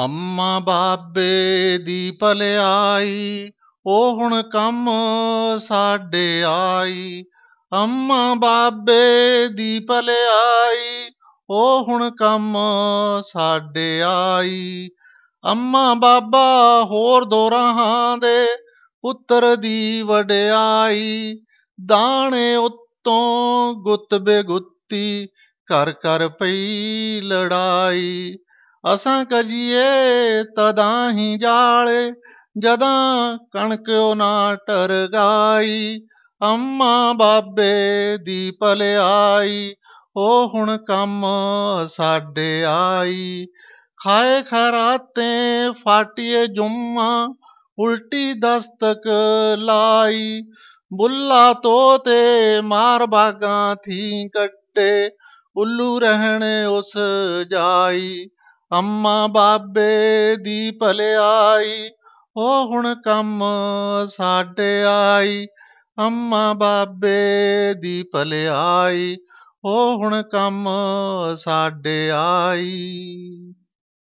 ਅੰਮਾ ਬਾਬੇ ਦੀ ਭਲਾਈ ਉਹ ਹੁਣ ਕੰਮ ਸਾਡੇ ਆਈ ਅੰਮਾ ਬਾਬੇ ਦੀ ਭਲਾਈ ਉਹ ਹੁਣ ਕੰਮ ਸਾਡੇ ਆਈ ਅੰਮਾ ਬਾਬਾ ਹੋਰ ਦੋ ਦੇ ਪੁੱਤਰ ਦੀ ਵਡਿਆਈ ਦਾਣੇ ਉੱਤੋਂ ਗੁੱਤ ਬੇਗੁੱਤੀ ਕਰ ਕਰ ਪਈ ਲੜਾਈ ਅਸਾਂ ਕਜੀਏ ਤਦਾਂ ਹੀ ਜਾਲੇ ਜਦਾਂ ਕਣਕਿਓ ਨਾ ਗਾਈ ਅੰਮਾ ਬਾਬੇ ਦੀ ਆਈ ਉਹ ਹੁਣ ਕੰਮ ਸਾਡੇ ਆਈ ਖਾਏ ਖਰਾਤੇ ਫਾਟੀਏ ਜੁਮਾ ਉਲਟੀ ਦਸਤਕ ਲਾਈ ਬੁੱਲਾ ਤੋਤੇ ਮਾਰ ਬਾਗਾ ਥੀ ਕੱਟੇ ਉੱਲੂ ਰਹਿਣ ਉਸ ਜਾਈ ਅੰਮਾ ਬਾਬੇ ਦੀ ਭਲਾਈ ਉਹ ਹੁਣ ਕੰਮ ਸਾਡੇ ਆਈ ਅੰਮਾ ਬਾਬੇ ਦੀ ਭਲਾਈ ਉਹ ਹੁਣ ਕੰਮ ਸਾਡੇ ਆਈ